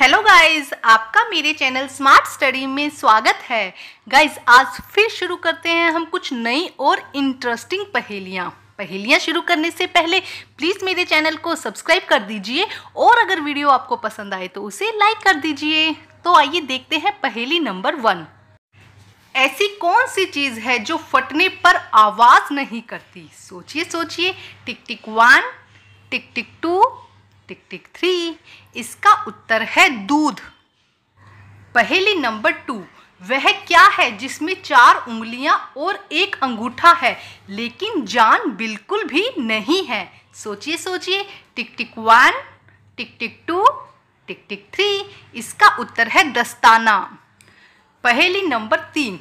hello guys आपका मेरे channel smart study में स्वागत है गाइस आज फिर शुरू करते हैं हम कुछ नई और इंटरेस्टिंग पहेलियाँ पहेलियाँ शुरू करने से पहले प्लीज़ मेरे चैनल को सब्सक्राइब कर दीजिए और अगर वीडियो आपको पसंद आए तो उसे लाइक कर दीजिए तो आइए देखते हैं पहेली नंबर वन ऐसी कौन सी चीज़ है जो फटने पर आवाज़ नहीं करती सोचिए सोचिए tick tick one tick tick two tick tick three इसका उत्तर है दूध पहली नंबर टू वह क्या है जिसमें चार उंगलियां और एक अंगूठा है लेकिन जान बिल्कुल भी नहीं है सोचिए सोचिए tick tick one tick tick two tick tick three इसका उत्तर है दस्ताना पहली नंबर तीन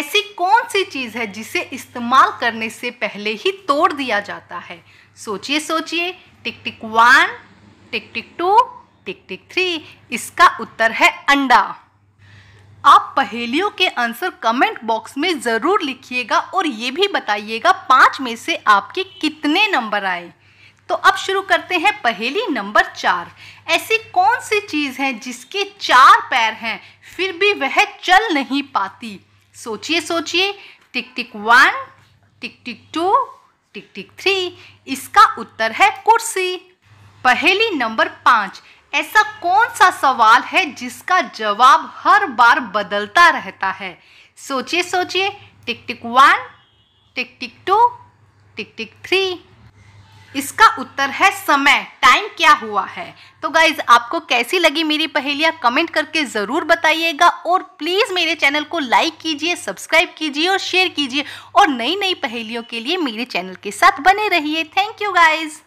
ऐसी कौन सी चीज़ है जिसे इस्तेमाल करने से पहले ही तोड़ दिया जाता है सोचिए सोचिए tick tick one tick tick two tick tick three इसका उत्तर है अंडा आप पहेलियों के आंसर कमेंट बॉक्स में ज़रूर लिखिएगा और ये भी बताइएगा पाँच में से आपके कितने नंबर आए तो अब शुरू करते हैं पहेली नंबर चार ऐसी कौन सी चीज़ है जिसके चार पैर हैं फिर भी वह चल नहीं पाती सोचिए सोचिए tick tick one tick tick two tick tick three इसका उत्तर है कुर्सी पहेली नंबर पाँच ऐसा कौन सा सवाल है जिसका जवाब हर बार बदलता रहता है सोचिए सोचिए tick tick one tick tick two tick tick three इसका उत्तर है समय टाइम क्या हुआ है तो गाइज आपको कैसी लगी मेरी पहेलियाँ कमेंट करके ज़रूर बताइएगा और प्लीज़ मेरे चैनल को लाइक कीजिए सब्सक्राइब कीजिए और शेयर कीजिए और नई नई पहेलियों के लिए मेरे चैनल के साथ बने रहिए थैंक यू गाइज़